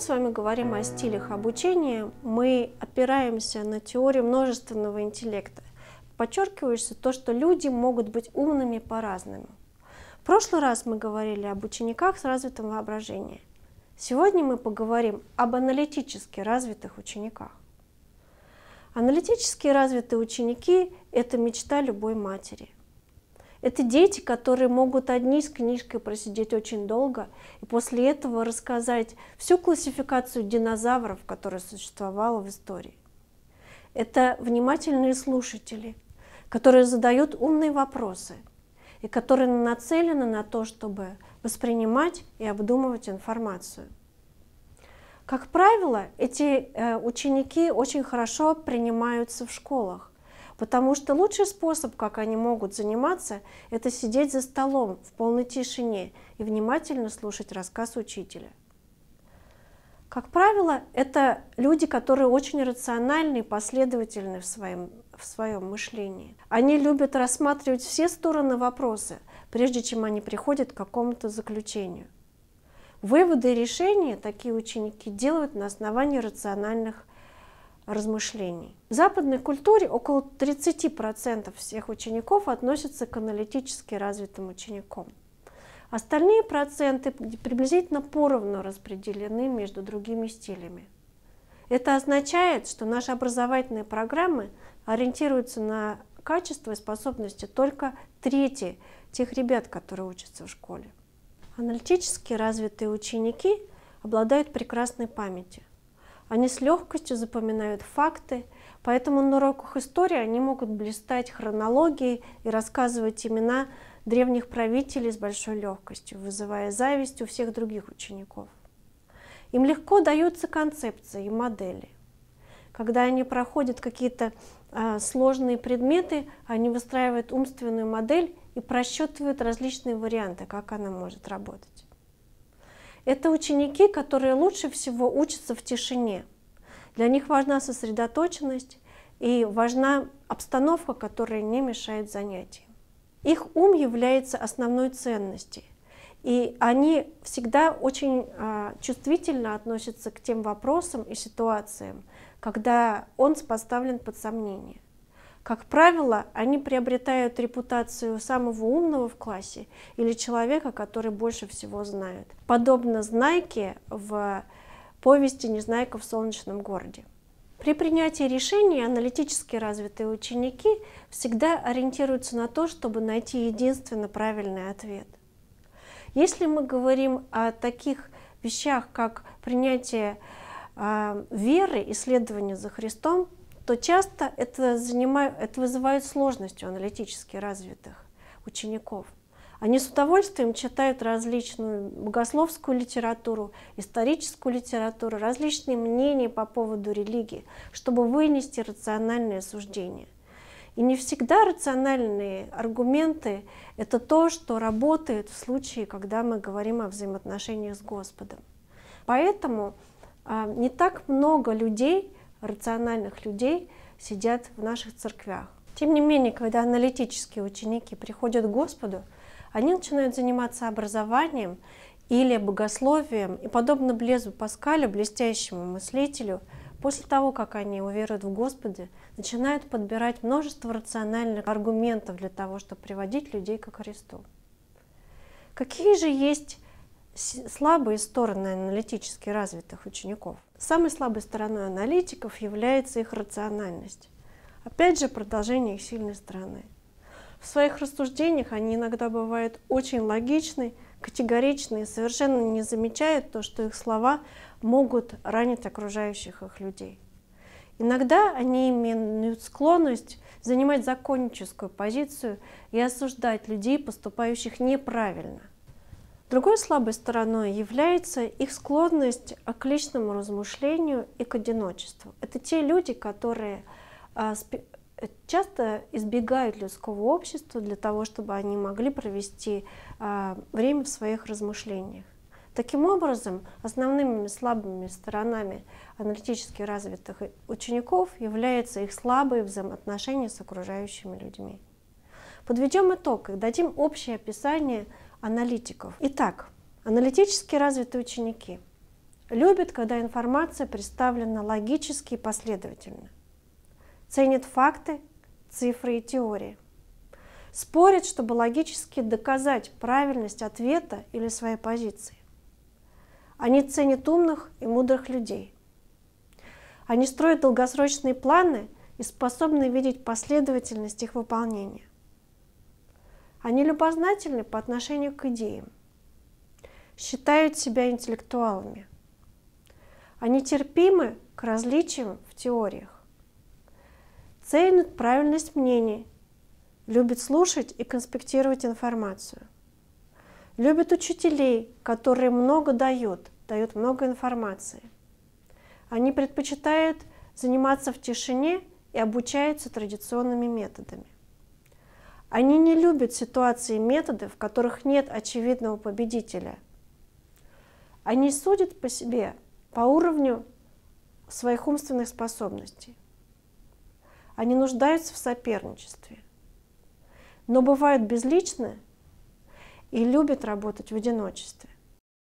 с вами говорим о стилях обучения, мы опираемся на теорию множественного интеллекта. Подчеркивается то, что люди могут быть умными по-разному. В прошлый раз мы говорили об учениках с развитым воображением. Сегодня мы поговорим об аналитически развитых учениках. Аналитически развитые ученики – это мечта любой матери – это дети, которые могут одни с книжкой просидеть очень долго и после этого рассказать всю классификацию динозавров, которая существовала в истории. Это внимательные слушатели, которые задают умные вопросы и которые нацелены на то, чтобы воспринимать и обдумывать информацию. Как правило, эти э, ученики очень хорошо принимаются в школах, Потому что лучший способ, как они могут заниматься, это сидеть за столом в полной тишине и внимательно слушать рассказ учителя. Как правило, это люди, которые очень рациональны и последовательны в своем, в своем мышлении. Они любят рассматривать все стороны вопроса, прежде чем они приходят к какому-то заключению. Выводы и решения такие ученики делают на основании рациональных размышлений. В западной культуре около 30% всех учеников относятся к аналитически развитым ученикам. Остальные проценты приблизительно поровну распределены между другими стилями. Это означает, что наши образовательные программы ориентируются на качество и способности только трети тех ребят, которые учатся в школе. Аналитически развитые ученики обладают прекрасной памятью. Они с легкостью запоминают факты, поэтому на уроках истории они могут блистать хронологией и рассказывать имена древних правителей с большой легкостью, вызывая зависть у всех других учеников. Им легко даются концепции и модели. Когда они проходят какие-то э, сложные предметы, они выстраивают умственную модель и просчетывают различные варианты, как она может работать. Это ученики, которые лучше всего учатся в тишине. Для них важна сосредоточенность и важна обстановка, которая не мешает занятиям. Их ум является основной ценностью, и они всегда очень э, чувствительно относятся к тем вопросам и ситуациям, когда он поставлен под сомнение. Как правило, они приобретают репутацию самого умного в классе или человека, который больше всего знает. Подобно Знайке в повести «Незнайка в солнечном городе». При принятии решений аналитически развитые ученики всегда ориентируются на то, чтобы найти единственно правильный ответ. Если мы говорим о таких вещах, как принятие э, веры, исследование за Христом, то часто это, занимает, это вызывает сложностью аналитически развитых учеников. Они с удовольствием читают различную богословскую литературу, историческую литературу, различные мнения по поводу религии, чтобы вынести рациональное суждение. И не всегда рациональные аргументы — это то, что работает в случае, когда мы говорим о взаимоотношениях с Господом. Поэтому а, не так много людей рациональных людей сидят в наших церквях. Тем не менее, когда аналитические ученики приходят к Господу, они начинают заниматься образованием или богословием, и подобно Блезу Паскалю, блестящему мыслителю, после того, как они уверуют в Господе, начинают подбирать множество рациональных аргументов для того, чтобы приводить людей к Христу. Какие же есть слабые стороны аналитически развитых учеников. Самой слабой стороной аналитиков является их рациональность. Опять же, продолжение их сильной стороны. В своих рассуждениях они иногда бывают очень логичны, категоричны и совершенно не замечают то, что их слова могут ранить окружающих их людей. Иногда они имеют склонность занимать законническую позицию и осуждать людей, поступающих неправильно – Другой слабой стороной является их склонность а, к личному размышлению и к одиночеству. Это те люди, которые а, э, часто избегают людского общества для того, чтобы они могли провести а, время в своих размышлениях. Таким образом, основными слабыми сторонами аналитически развитых учеников являются их слабые взаимоотношения с окружающими людьми. Подведем итог и дадим общее описание аналитиков. Итак, аналитически развитые ученики любят, когда информация представлена логически и последовательно, ценят факты, цифры и теории, спорят, чтобы логически доказать правильность ответа или своей позиции. Они ценят умных и мудрых людей. Они строят долгосрочные планы и способны видеть последовательность их выполнения. Они любознательны по отношению к идеям, считают себя интеллектуалами. Они терпимы к различиям в теориях, ценят правильность мнений, любят слушать и конспектировать информацию, любят учителей, которые много дают, дают много информации. Они предпочитают заниматься в тишине и обучаются традиционными методами. Они не любят ситуации и методы, в которых нет очевидного победителя. Они судят по себе, по уровню своих умственных способностей. Они нуждаются в соперничестве, но бывают безличны и любят работать в одиночестве.